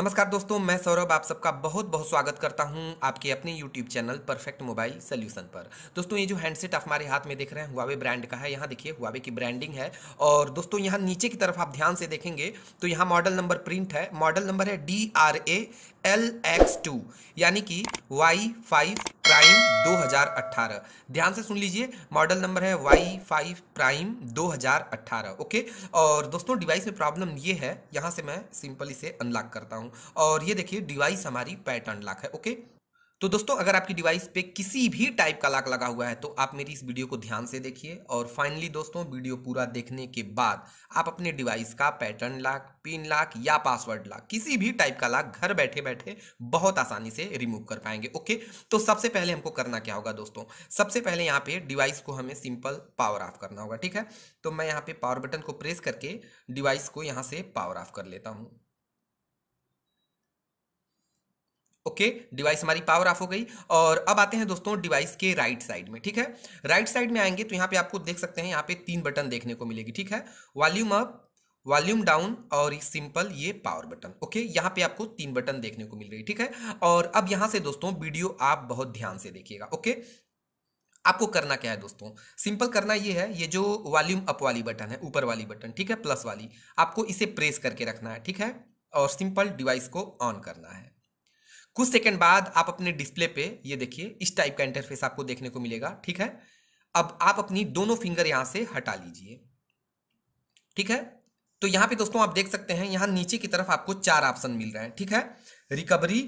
नमस्कार दोस्तों मैं सौरभ आप सबका बहुत बहुत स्वागत करता हूं आपके अपने YouTube channel perfect mobile solution पर दोस्तों ये जो हैंडसेट आप हमारे हाथ में देख रहे हैं हुआवे ब्रांड का है यहाँ देखिए हुआवे की ब्रांडिंग है और दोस्तों यहाँ नीचे की तरफ आप ध्यान से देखेंगे तो यहाँ मॉडल नंबर प्रिंट है मॉडल नंबर है D R A L X two यानी कि वाई फाइव प्राइम 2018 ध्यान से सुन लीजिए मॉडल नंबर है वाई फाइव प्राइम 2018 ओके और दोस्तों डिवाइस में प्रॉब्लम ये है यहाँ से मैं सिंपल इसे अनलॉक करता हूँ और ये देखिए डिवाइस हमारी पैट अनलॉक है ओके तो दोस्तों अगर आपकी डिवाइस पे किसी भी टाइप का लाक लगा हुआ है तो आप मेरी इस वीडियो को ध्यान से देखिए और फाइनली दोस्तों वीडियो पूरा देखने के बाद आप अपने डिवाइस का पैटर्न लाक पिन लाक या पासवर्ड लाक किसी भी टाइप का लाक घर बैठे बैठे बहुत आसानी से रिमूव कर पाएंगे ओके तो सबसे पहले हमको करना क्या होगा दोस्तों सबसे पहले यहाँ पे डिवाइस को हमें सिंपल पावर ऑफ करना होगा ठीक है तो मैं यहाँ पे पावर बटन को प्रेस करके डिवाइस को यहाँ से पावर ऑफ कर लेता हूँ ओके डिवाइस हमारी पावर ऑफ हो गई और अब आते हैं दोस्तों डिवाइस के राइट साइड में ठीक है राइट साइड में आएंगे तो यहाँ पे आपको देख सकते हैं यहाँ पे तीन बटन देखने को मिलेगी ठीक है वॉल्यूम अप वॉल्यूम डाउन और सिंपल ये पावर बटन ओके यहाँ पे आपको तीन बटन देखने को मिल रही ठीक है और अब यहाँ से दोस्तों वीडियो आप बहुत ध्यान से देखिएगा ओके आपको करना क्या है दोस्तों सिंपल करना ये है ये जो वॉल्यूम अप वाली बटन है ऊपर वाली बटन ठीक है प्लस वाली आपको इसे प्रेस करके रखना है ठीक है और सिंपल डिवाइस को ऑन करना है कुछ सेकंड बाद आप अपने डिस्प्ले पे ये देखिए इस टाइप का इंटरफेस आपको देखने को मिलेगा ठीक है अब आप अपनी दोनों फिंगर यहां से हटा लीजिए ठीक है तो यहां पे दोस्तों आप देख सकते हैं यहां नीचे की तरफ आपको चार ऑप्शन मिल रहे हैं ठीक है रिकवरी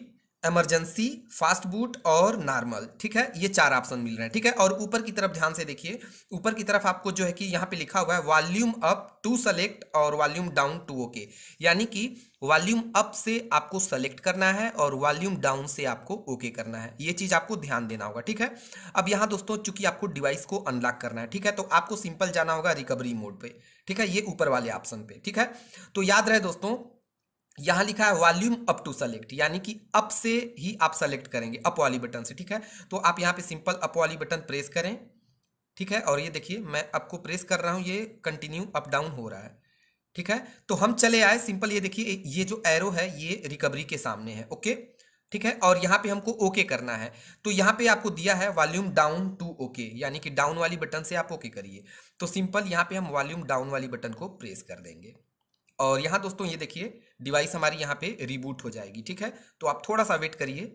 एमरजेंसी फास्ट बूट और नॉर्मल ठीक है ये चार ऑप्शन मिल रहे हैं ठीक है और ऊपर की तरफ ध्यान से देखिए ऊपर की तरफ आपको जो है कि यहाँ पे लिखा हुआ है वॉल्यूम अप टू सेलेक्ट और वॉल्यूम डाउन टू ओके यानी कि वॉल्यूम अप से आपको सेलेक्ट करना है और वॉल्यूम डाउन से आपको ओके okay करना है ये चीज़ आपको ध्यान देना होगा ठीक है अब यहाँ दोस्तों चूंकि आपको डिवाइस को अनलॉक करना है ठीक है तो आपको सिंपल जाना होगा रिकवरी मोड पे ठीक है ये ऊपर वाले ऑप्शन पे ठीक है तो याद रहे दोस्तों यहां लिखा है वॉल्यूम अप टू सेलेक्ट यानी कि अप से ही आप सेलेक्ट करेंगे अप वाली बटन से ठीक है तो आप यहां पे सिंपल अप वाली बटन प्रेस करें ठीक है और ये देखिए मैं आपको प्रेस कर रहा हूं ये कंटिन्यू अप डाउन हो रहा है ठीक है तो हम चले आए सिंपल ये देखिए ये जो एरो है ये रिकवरी के सामने है ओके ठीक है और यहाँ पे हमको ओके करना है तो यहाँ पे आपको दिया है वॉल्यूम डाउन टू ओके यानी कि डाउन वाली बटन से आप ओके करिए तो सिंपल यहाँ पे हम वॉल्यूम डाउन वाली बटन को प्रेस कर देंगे और यहाँ दोस्तों ये देखिए डिवाइस हमारी यहाँ पे रिबूट हो जाएगी ठीक है तो आप थोड़ा सा वेट करिए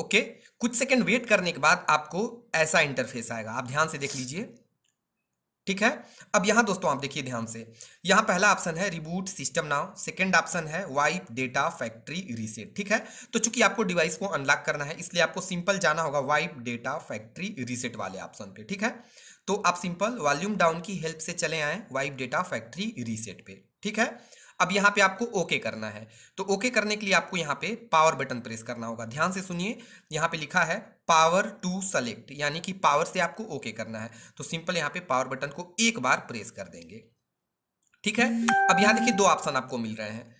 ओके okay, कुछ सेकंड वेट करने के बाद आपको ऐसा इंटरफेस आएगा आप ध्यान से देख लीजिए ठीक है अब यहां दोस्तों आप देखिए ध्यान से यहां पहला ऑप्शन है reboot system now second option है वाइप डेटा फैक्ट्री रीसेट ठीक है तो चूंकि आपको डिवाइस को अनलॉक करना है इसलिए आपको सिंपल जाना होगा वाइप डेटा फैक्ट्री रीसेट वाले ऑप्शन पे ठीक है तो आप सिंपल वॉल्यूम डाउन की हेल्प से चले आए वाइप डेटा फैक्ट्री रीसेट पे ठीक है अब यहां पे आपको ओके करना है तो ओके करने के लिए आपको यहां पे पावर बटन प्रेस करना होगा ध्यान से सुनिए यहां पे लिखा है पावर टू सेलेक्ट यानी कि पावर से आपको ओके करना है तो सिंपल यहां पे पावर बटन को एक बार प्रेस कर देंगे ठीक है अब यहां देखिए दो ऑप्शन आपको मिल रहे हैं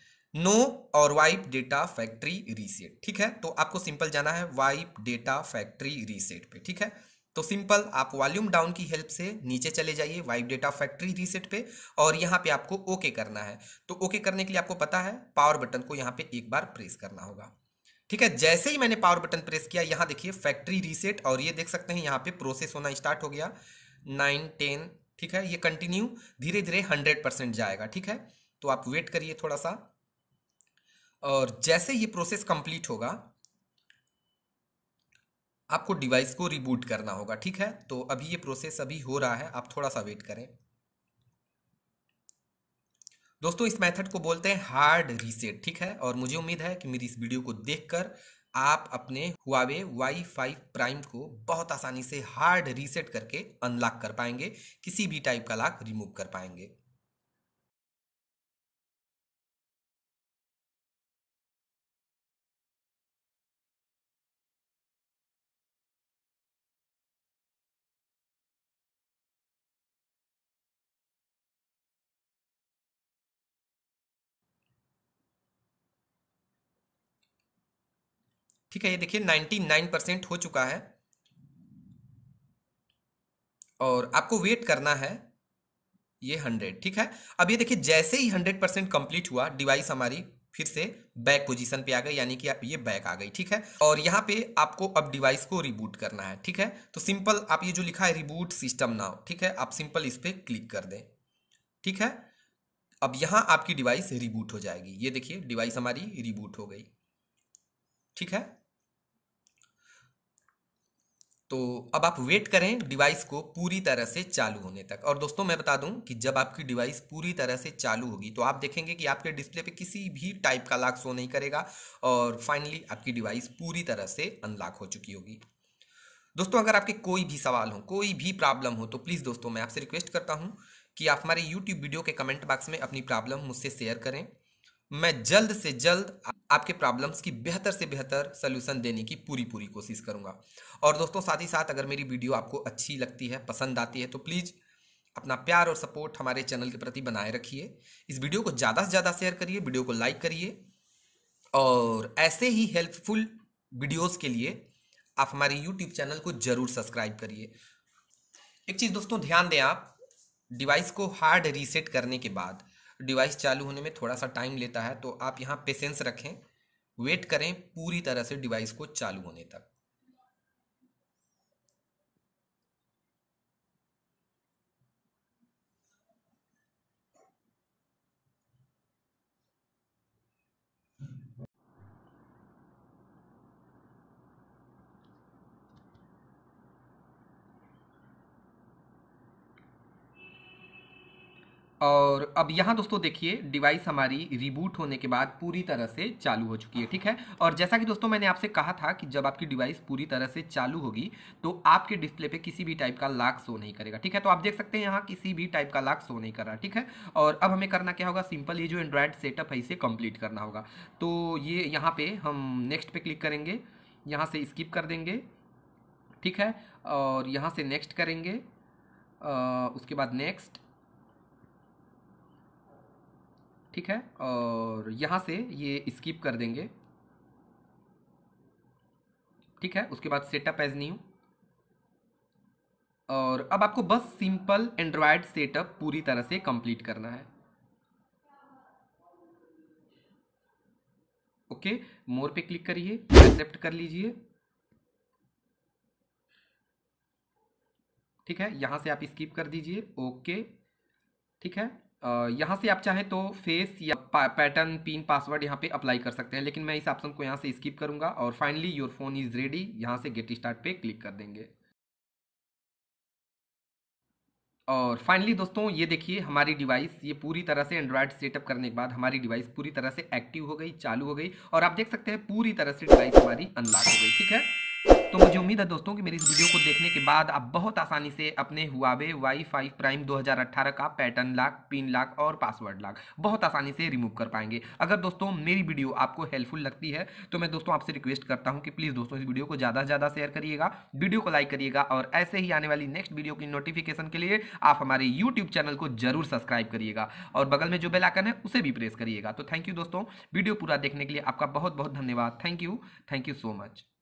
नो और वाइप डेटा फैक्ट्री रीसेट ठीक है तो आपको सिंपल जाना है वाइप डेटा फैक्ट्री रीसेट पे ठीक है तो सिंपल आप वॉल्यूम डाउन की हेल्प से नीचे चले जाइए वाइप डेटा फैक्ट्री रीसेट पे और यहाँ पे आपको ओके करना है तो ओके करने के लिए आपको पता है पावर बटन को यहाँ पे एक बार प्रेस करना होगा ठीक है जैसे ही मैंने पावर बटन प्रेस किया यहाँ देखिए फैक्ट्री रीसेट और ये देख सकते हैं यहाँ पे प्रोसेस होना स्टार्ट हो गया नाइन टेन ठीक है ये कंटिन्यू धीरे धीरे हंड्रेड परसेंट जाएगा ठीक है तो आप वेट करिए थोड़ा सा और जैसे ये प्रोसेस कंप्लीट होगा आपको डिवाइस को रिबूट करना होगा ठीक है तो अभी ये प्रोसेस अभी हो रहा है आप थोड़ा सा वेट करें दोस्तों इस मेथड को बोलते हैं हार्ड रीसेट ठीक है और मुझे उम्मीद है कि मेरी इस वीडियो को देखकर आप अपने हुआवे वाई फाइव प्राइम को बहुत आसानी से हार्ड रीसेट करके अनलॉक कर पाएंगे किसी भी टाइप का लॉक रिमूव कर पाएंगे ठीक है ये देखिए 99 परसेंट हो चुका है और आपको वेट करना है ये 100 ठीक है अब ये देखिए जैसे ही 100 परसेंट कंप्लीट हुआ डिवाइस हमारी फिर से बैक पोजीशन पे आ गई यानी कि आप ये बैक आ गई ठीक है और यहाँ पे आपको अब डिवाइस को रिबूट करना है ठीक है तो सिंपल आप ये जो लिखा है रिबूट सिस्टम नाउ ठीक है आप सिंपल इस पर क्लिक कर दें ठीक है अब यहाँ आपकी डिवाइस रिबूट हो जाएगी ये देखिए डिवाइस हमारी रिबूट हो गई ठीक है तो अब आप वेट करें डिवाइस को पूरी तरह से चालू होने तक और दोस्तों मैं बता दूं कि जब आपकी डिवाइस पूरी तरह से चालू होगी तो आप देखेंगे कि आपके डिस्प्ले पे किसी भी टाइप का लॉक शो नहीं करेगा और फाइनली आपकी डिवाइस पूरी तरह से अनलॉक हो चुकी होगी दोस्तों अगर आपके कोई भी सवाल हो कोई भी प्रॉब्लम हो तो प्लीज़ दोस्तों मैं आपसे रिक्वेस्ट करता हूँ कि आप हमारे यूट्यूब वीडियो के कमेंट बॉक्स में अपनी प्रॉब्लम मुझसे शेयर करें मैं जल्द से जल्द आपके प्रॉब्लम्स की बेहतर से बेहतर सोल्यूशन देने की पूरी पूरी कोशिश करूँगा और दोस्तों साथ ही साथ अगर मेरी वीडियो आपको अच्छी लगती है पसंद आती है तो प्लीज़ अपना प्यार और सपोर्ट हमारे चैनल के प्रति बनाए रखिए इस वीडियो को ज़्यादा से ज़्यादा शेयर करिए वीडियो को लाइक करिए और ऐसे ही हेल्पफुल वीडियोस के लिए आप हमारे यूट्यूब चैनल को ज़रूर सब्सक्राइब करिए एक चीज़ दोस्तों ध्यान दें आप डिवाइस को हार्ड रीसेट करने के बाद डिवाइस चालू होने में थोड़ा सा टाइम लेता है तो आप यहाँ पेशेंस रखें वेट करें पूरी तरह से डिवाइस को चालू होने तक और अब यहाँ दोस्तों देखिए डिवाइस हमारी रिबूट होने के बाद पूरी तरह से चालू हो चुकी है ठीक है और जैसा कि दोस्तों मैंने आपसे कहा था कि जब आपकी डिवाइस पूरी तरह से चालू होगी तो आपके डिस्प्ले पे किसी भी टाइप का लाख शो नहीं करेगा ठीक है तो आप देख सकते हैं यहाँ किसी भी टाइप का लाख शो नहीं कर रहा ठीक है और अब हमें करना क्या होगा सिंपल ये जो एंड्रॉयड सेटअप है इसे कम्प्लीट करना होगा तो ये यहाँ पर हम नेक्स्ट पर क्लिक करेंगे यहाँ से स्किप कर देंगे ठीक है और यहाँ से नेक्स्ट करेंगे उसके बाद नेक्स्ट ठीक है और यहाँ से ये स्किप कर देंगे ठीक है उसके बाद सेटअप एज न्यू और अब आपको बस सिंपल एंड्रॉयड सेटअप पूरी तरह से कंप्लीट करना है ओके मोर पे क्लिक करिए एक्सेप्ट कर लीजिए ठीक है यहां से आप स्किप कर दीजिए ओके ठीक है यहाँ से आप चाहें तो फेस या पैटर्न पिन पासवर्ड यहाँ पे अप्लाई कर सकते हैं लेकिन मैं इस ऑप्शन को यहाँ से स्किप करूँगा और finally your phone is ready यहाँ से गेट स्टार्ट पे क्लिक कर देंगे और फाइनली दोस्तों ये देखिए हमारी डिवाइस ये पूरी तरह से एंड्रॉयड सेटअप करने के बाद हमारी डिवाइस पूरी तरह से एक्टिव हो गई चालू हो गई और आप देख सकते हैं पूरी तरह से डिवाइस हमारी अनलॉक हो गई ठीक है तो मुझे उम्मीद है दोस्तों कि मेरी इस वीडियो को देखने के बाद आप बहुत आसानी से अपने हुआवे वाई फाइव प्राइम 2018 का पैटर्न लॉक पिन लॉक और पासवर्ड लॉक बहुत आसानी से रिमूव कर पाएंगे अगर दोस्तों मेरी वीडियो आपको हेल्पफुल लगती है तो मैं दोस्तों आपसे रिक्वेस्ट करता हूँ कि प्लीज़ दोस्तों इस वीडियो को ज़्यादा से ज़्यादा शेयर करिएगा वीडियो को लाइक करिएगा और ऐसे ही आने वाली नेक्स्ट वीडियो की नोटिफिकेशन के लिए आप हमारे यूट्यूब चैनल को जरूर सब्सक्राइब करिएगा और बगल में जो बेलाकन है उसे भी प्रेस करिएगा तो थैंक यू दोस्तों वीडियो पूरा देखने के लिए आपका बहुत बहुत धन्यवाद thank you thank you so much